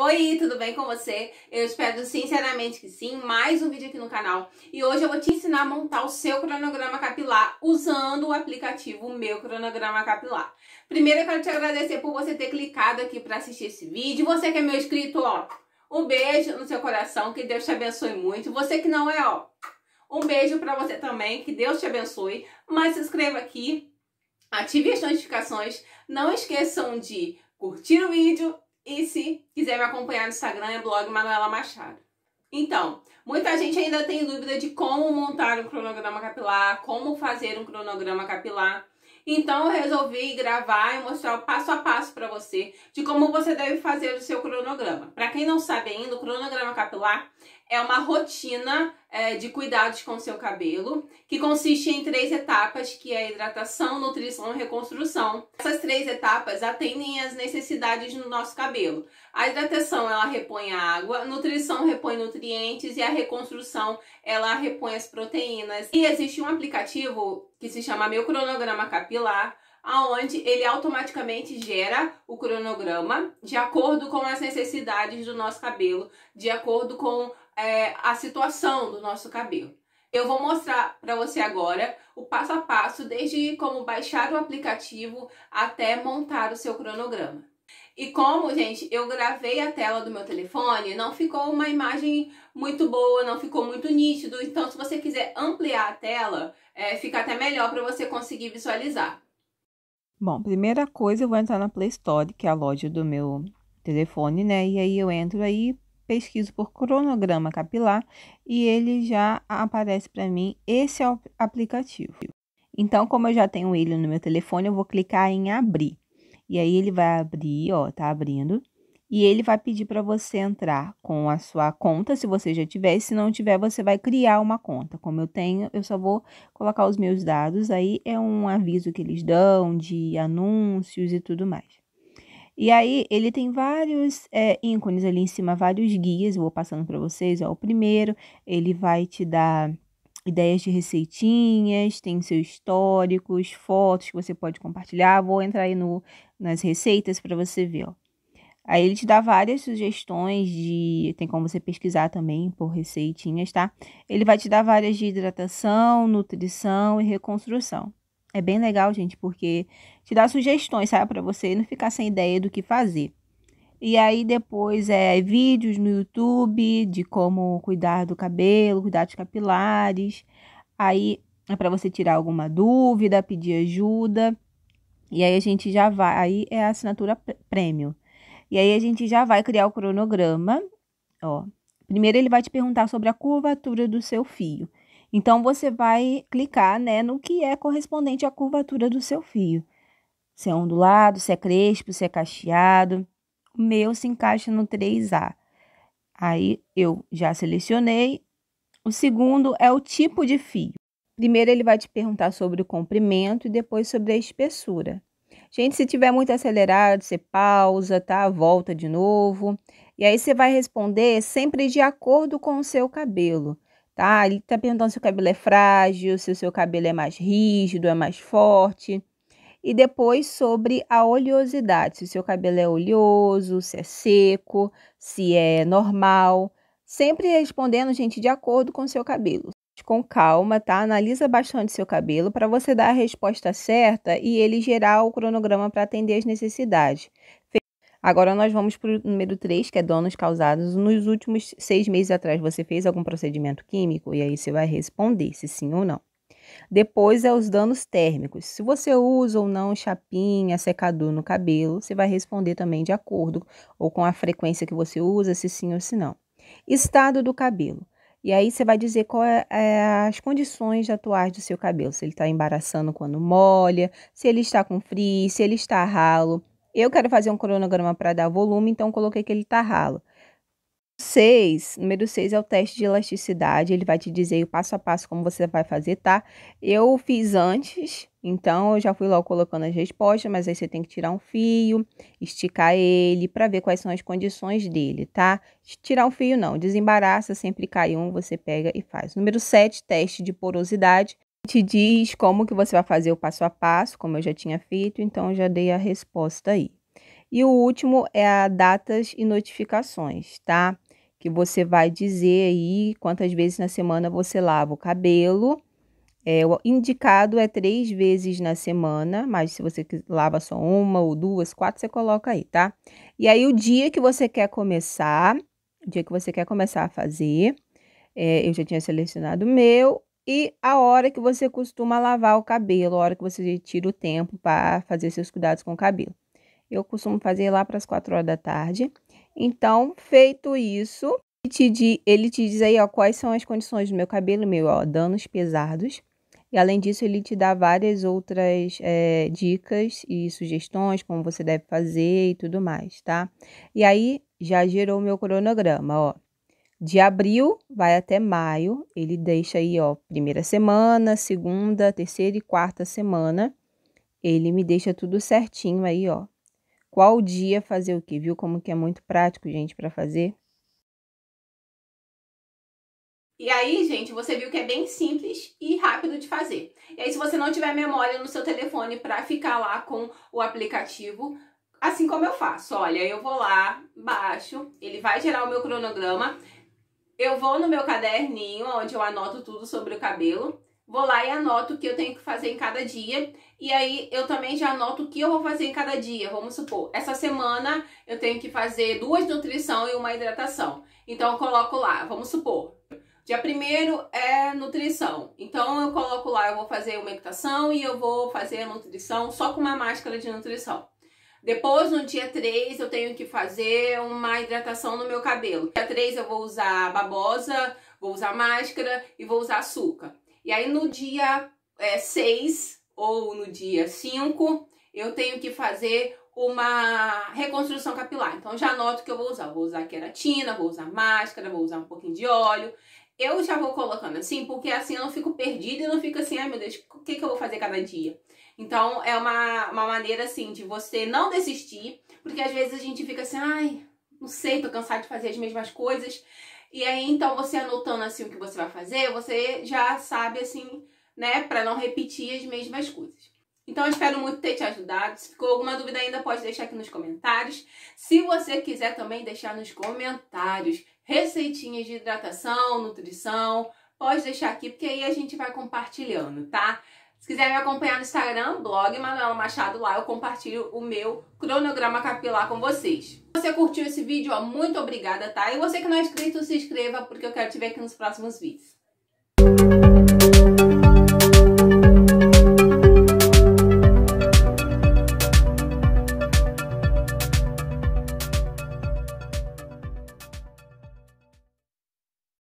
Oi, tudo bem com você? Eu espero sinceramente que sim, mais um vídeo aqui no canal. E hoje eu vou te ensinar a montar o seu cronograma capilar usando o aplicativo Meu Cronograma Capilar. Primeiro eu quero te agradecer por você ter clicado aqui para assistir esse vídeo. Você que é meu inscrito, ó, um beijo no seu coração, que Deus te abençoe muito. Você que não é, ó, um beijo para você também, que Deus te abençoe. Mas se inscreva aqui, ative as notificações, não esqueçam de curtir o vídeo, e se quiser me acompanhar no Instagram, é blog Manuela Machado. Então, muita gente ainda tem dúvida de como montar um cronograma capilar, como fazer um cronograma capilar. Então, eu resolvi gravar e mostrar o passo a passo para você de como você deve fazer o seu cronograma. Para para quem não sabe ainda, o cronograma capilar é uma rotina é, de cuidados com o seu cabelo, que consiste em três etapas, que é hidratação, nutrição e reconstrução. Essas três etapas atendem às necessidades do nosso cabelo. A hidratação, ela repõe a água, a nutrição repõe nutrientes e a reconstrução, ela repõe as proteínas. E existe um aplicativo que se chama Meu Cronograma Capilar, aonde ele automaticamente gera o cronograma de acordo com as necessidades do nosso cabelo, de acordo com é, a situação do nosso cabelo. Eu vou mostrar para você agora o passo a passo, desde como baixar o aplicativo até montar o seu cronograma. E como, gente, eu gravei a tela do meu telefone, não ficou uma imagem muito boa, não ficou muito nítido. Então, se você quiser ampliar a tela, é, fica até melhor para você conseguir visualizar. Bom, primeira coisa, eu vou entrar na Play Store, que é a loja do meu telefone, né? E aí eu entro aí, pesquiso por cronograma capilar e ele já aparece para mim esse é o aplicativo. Então, como eu já tenho ele no meu telefone, eu vou clicar em abrir. E aí ele vai abrir, ó, tá abrindo e ele vai pedir para você entrar com a sua conta, se você já tiver, se não tiver, você vai criar uma conta. Como eu tenho, eu só vou colocar os meus dados, aí é um aviso que eles dão de anúncios e tudo mais. E aí, ele tem vários é, ícones ali em cima, vários guias, eu vou passando para vocês, ó, o primeiro, ele vai te dar ideias de receitinhas, tem seus históricos, fotos que você pode compartilhar, vou entrar aí no, nas receitas para você ver, ó Aí ele te dá várias sugestões de. Tem como você pesquisar também por receitinhas, tá? Ele vai te dar várias de hidratação, nutrição e reconstrução. É bem legal, gente, porque te dá sugestões, sabe? Para você não ficar sem ideia do que fazer. E aí depois é vídeos no YouTube de como cuidar do cabelo, cuidar dos capilares. Aí é para você tirar alguma dúvida, pedir ajuda. E aí a gente já vai. Aí é a assinatura premium. E aí a gente já vai criar o cronograma, ó. Primeiro ele vai te perguntar sobre a curvatura do seu fio. Então você vai clicar, né, no que é correspondente à curvatura do seu fio. Se é ondulado, se é crespo, se é cacheado. O meu se encaixa no 3A. Aí eu já selecionei. O segundo é o tipo de fio. Primeiro ele vai te perguntar sobre o comprimento e depois sobre a espessura. Gente, se tiver muito acelerado, você pausa, tá? Volta de novo. E aí você vai responder sempre de acordo com o seu cabelo, tá? Ele tá perguntando se o cabelo é frágil, se o seu cabelo é mais rígido, é mais forte. E depois sobre a oleosidade, se o seu cabelo é oleoso, se é seco, se é normal. Sempre respondendo, gente, de acordo com o seu cabelo com calma, tá? Analisa bastante seu cabelo para você dar a resposta certa e ele gerar o cronograma para atender as necessidades. Agora nós vamos para o número 3, que é danos causados nos últimos seis meses atrás. Você fez algum procedimento químico? E aí você vai responder se sim ou não. Depois é os danos térmicos. Se você usa ou não chapinha, secador no cabelo, você vai responder também de acordo ou com a frequência que você usa, se sim ou se não. Estado do cabelo. E aí você vai dizer qual é, é as condições atuais do seu cabelo, se ele está embaraçando quando molha, se ele está com frizz, se ele está ralo. Eu quero fazer um cronograma para dar volume, então coloquei que ele está ralo. 6, número 6 é o teste de elasticidade, ele vai te dizer o passo a passo como você vai fazer, tá? Eu fiz antes, então eu já fui logo colocando as respostas, mas aí você tem que tirar um fio, esticar ele para ver quais são as condições dele, tá? Tirar um fio não, desembaraça, sempre cai um, você pega e faz. Número 7, teste de porosidade, te diz como que você vai fazer o passo a passo, como eu já tinha feito, então eu já dei a resposta aí. E o último é a datas e notificações, tá? que você vai dizer aí quantas vezes na semana você lava o cabelo. É, o indicado é três vezes na semana, mas se você lava só uma ou duas, quatro, você coloca aí, tá? E aí, o dia que você quer começar, o dia que você quer começar a fazer, é, eu já tinha selecionado o meu, e a hora que você costuma lavar o cabelo, a hora que você tira o tempo para fazer seus cuidados com o cabelo. Eu costumo fazer lá para as quatro horas da tarde. Então, feito isso, ele te diz aí, ó, quais são as condições do meu cabelo, meu, ó, danos pesados. E além disso, ele te dá várias outras é, dicas e sugestões, como você deve fazer e tudo mais, tá? E aí, já gerou o meu cronograma, ó. De abril vai até maio, ele deixa aí, ó, primeira semana, segunda, terceira e quarta semana. Ele me deixa tudo certinho aí, ó, qual dia fazer o que, viu? Como que é muito prático, gente, para fazer. E aí, gente, você viu que é bem simples e rápido de fazer. E aí, se você não tiver memória no seu telefone para ficar lá com o aplicativo, assim como eu faço, olha, eu vou lá, baixo, ele vai gerar o meu cronograma, eu vou no meu caderninho, onde eu anoto tudo sobre o cabelo, vou lá e anoto o que eu tenho que fazer em cada dia. E aí eu também já anoto o que eu vou fazer em cada dia. Vamos supor, essa semana eu tenho que fazer duas nutrição e uma hidratação. Então eu coloco lá, vamos supor. Dia primeiro é nutrição. Então eu coloco lá, eu vou fazer uma equitação e eu vou fazer a nutrição só com uma máscara de nutrição. Depois, no dia 3, eu tenho que fazer uma hidratação no meu cabelo. Dia 3 eu vou usar babosa, vou usar máscara e vou usar açúcar. E aí no dia é, 6 ou no dia 5, eu tenho que fazer uma reconstrução capilar. Então já anoto que eu vou usar. vou usar queratina, vou usar máscara, vou usar um pouquinho de óleo. Eu já vou colocando assim, porque assim eu não fico perdida e não fico assim, ai ah, meu Deus, o que, que eu vou fazer cada dia? Então é uma, uma maneira assim de você não desistir, porque às vezes a gente fica assim, ai, não sei, tô cansado de fazer as mesmas coisas. E aí, então, você anotando assim o que você vai fazer, você já sabe assim, né, para não repetir as mesmas coisas. Então, eu espero muito ter te ajudado. Se ficou alguma dúvida ainda, pode deixar aqui nos comentários. Se você quiser também deixar nos comentários receitinhas de hidratação, nutrição, pode deixar aqui, porque aí a gente vai compartilhando, tá? Se quiser me acompanhar no Instagram, blog Manuela Machado, lá eu compartilho o meu cronograma capilar com vocês. Se você curtiu esse vídeo, ó, muito obrigada, tá? E você que não é inscrito, se inscreva, porque eu quero te ver aqui nos próximos vídeos.